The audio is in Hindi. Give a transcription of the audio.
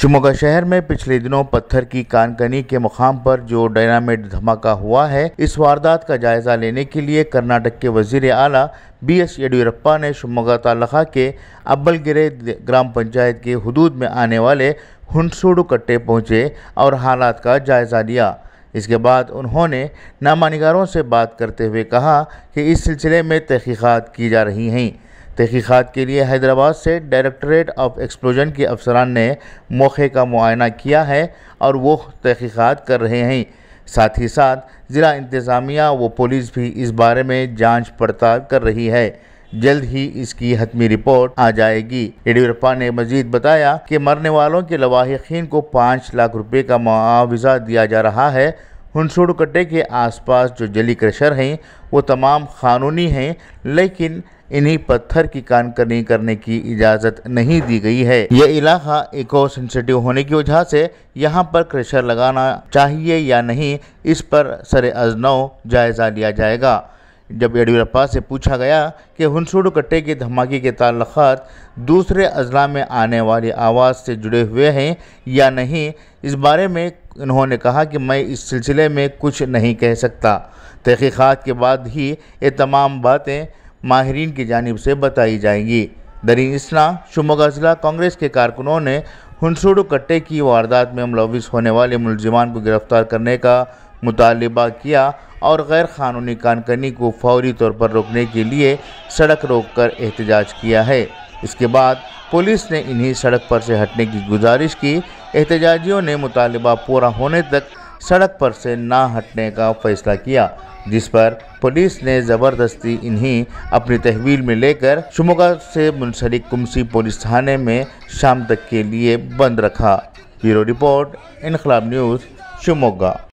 शिमोगा शहर में पिछले दिनों पत्थर की कानकनी के मुकाम पर जो डायनामाइट धमाका हुआ है इस वारदात का जायजा लेने के लिए कर्नाटक के वजीर आला बी एस येडियुरप्पा ने शिमोगा तलखा के अब्बलगिरे ग्राम पंचायत के हदूद में आने वाले हंसूडू कट्टे पहुँचे और हालात का जायजा लिया इसके बाद उन्होंने नामानिगारों से बात करते हुए कहा कि इस सिलसिले में तहकीक़ात की जा रही हैं तहकीक़ात के लिए हैदराबाद से डायरेक्टरेट ऑफ एक्सप्लोजन के अफसरान ने मौके का मुआयना किया है और वो तहकीक़ात कर रहे हैं साथ ही साथ ज़िला इंतज़ामिया व पुलिस भी इस बारे में जांच पड़ताल कर रही है जल्द ही इसकी हतमी रिपोर्ट आ जाएगी येडियप्पा ने मजीद बताया कि मरने वालों के लवाहकिन को पाँच लाख रुपये का मुआवजा दिया जा रहा है कट्टे के आसपास जो जली क्रशर हैं वो तमाम कानूनी हैं लेकिन इन्हीं पत्थर की कानकनी करने की इजाज़त नहीं दी गई है यह इलाका इको सेंसिटिव होने की वजह से यहाँ पर क्रेशर लगाना चाहिए या नहीं इस पर सर अजनव जायज़ा लिया जाएगा जब येडियप्पा से पूछा गया कि हंसुड़ कट्टे के धमाके के ताल्लुकात दूसरे अजला में आने वाली आवाज़ से जुड़े हुए हैं या नहीं इस बारे में इन्होंने कहा कि मैं इस सिलसिले में कुछ नहीं कह सकता तहकीक़ात के बाद ही ये तमाम बातें माहरीन की जानब से बताई जाएंगी दरी इसना शुमग जिला कांग्रेस के कारकुनों ने हंसुड़ कट्टे की वारदात में मुलविस होने वाले मुलजमान को गिरफ़्तार करने का मुतालबा किया और गैर कानूनी कानकनी को फौरी तौर पर रोकने के लिए सड़क रोक कर एहतजाज किया है इसके बाद पुलिस ने इन्हीं सड़क पर से हटने की गुजारिश की एहतजाजियों ने मुतालबा पूरा होने तक सड़क पर से ना हटने का फैसला किया जिस पर पुलिस ने ज़बरदस्ती इन्हीं अपनी तहवील में लेकर शुमगा से मुंसलिक कुमसी पुलिस थाने में शाम तक के लिए बंद रखा bureau report Inquilab news Shimoga